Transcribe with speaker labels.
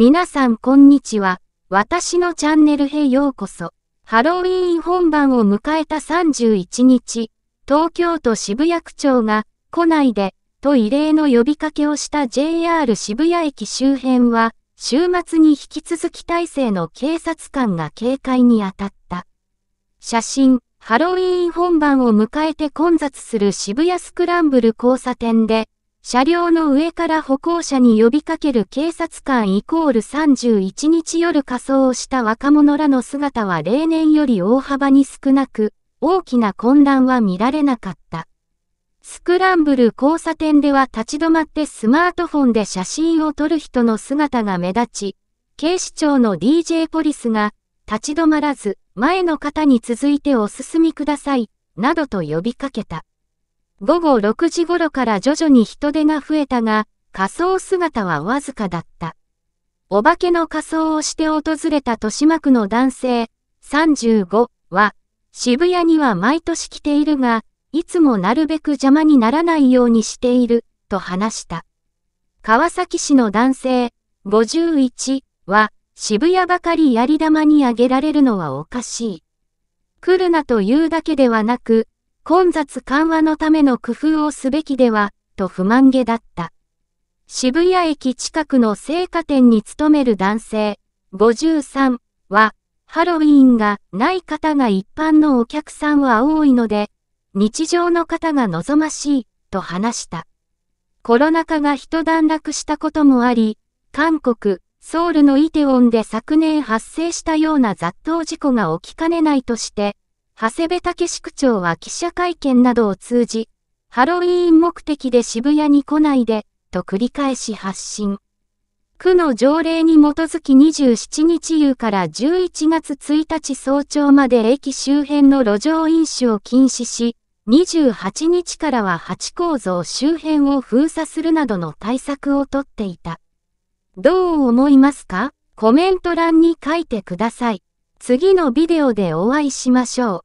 Speaker 1: 皆さんこんにちは。私のチャンネルへようこそ。ハロウィーン本番を迎えた31日、東京都渋谷区長が、来ないで、と異例の呼びかけをした JR 渋谷駅周辺は、週末に引き続き体制の警察官が警戒に当たった。写真、ハロウィーン本番を迎えて混雑する渋谷スクランブル交差点で、車両の上から歩行者に呼びかける警察官イコール31日夜仮装をした若者らの姿は例年より大幅に少なく、大きな混乱は見られなかった。スクランブル交差点では立ち止まってスマートフォンで写真を撮る人の姿が目立ち、警視庁の DJ ポリスが、立ち止まらず、前の方に続いてお進みください、などと呼びかけた。午後6時頃から徐々に人出が増えたが、仮装姿はわずかだった。お化けの仮装をして訪れた豊島区の男性35は、渋谷には毎年来ているが、いつもなるべく邪魔にならないようにしている、と話した。川崎市の男性51は、渋谷ばかりやり玉にあげられるのはおかしい。来るなというだけではなく、混雑緩和のための工夫をすべきでは、と不満げだった。渋谷駅近くの青果店に勤める男性、53は、ハロウィンがない方が一般のお客さんは多いので、日常の方が望ましい、と話した。コロナ禍が一段落したこともあり、韓国、ソウルのイテウォンで昨年発生したような雑踏事故が起きかねないとして、長谷部武市区長は記者会見などを通じ、ハロウィーン目的で渋谷に来ないで、と繰り返し発信。区の条例に基づき27日夕から11月1日早朝まで駅周辺の路上飲酒を禁止し、28日からは八構造周辺を封鎖するなどの対策をとっていた。どう思いますかコメント欄に書いてください。次のビデオでお会いしましょう。